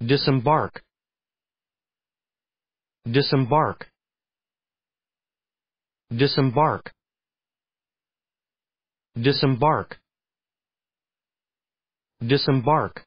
disembark disembark disembark disembark disembark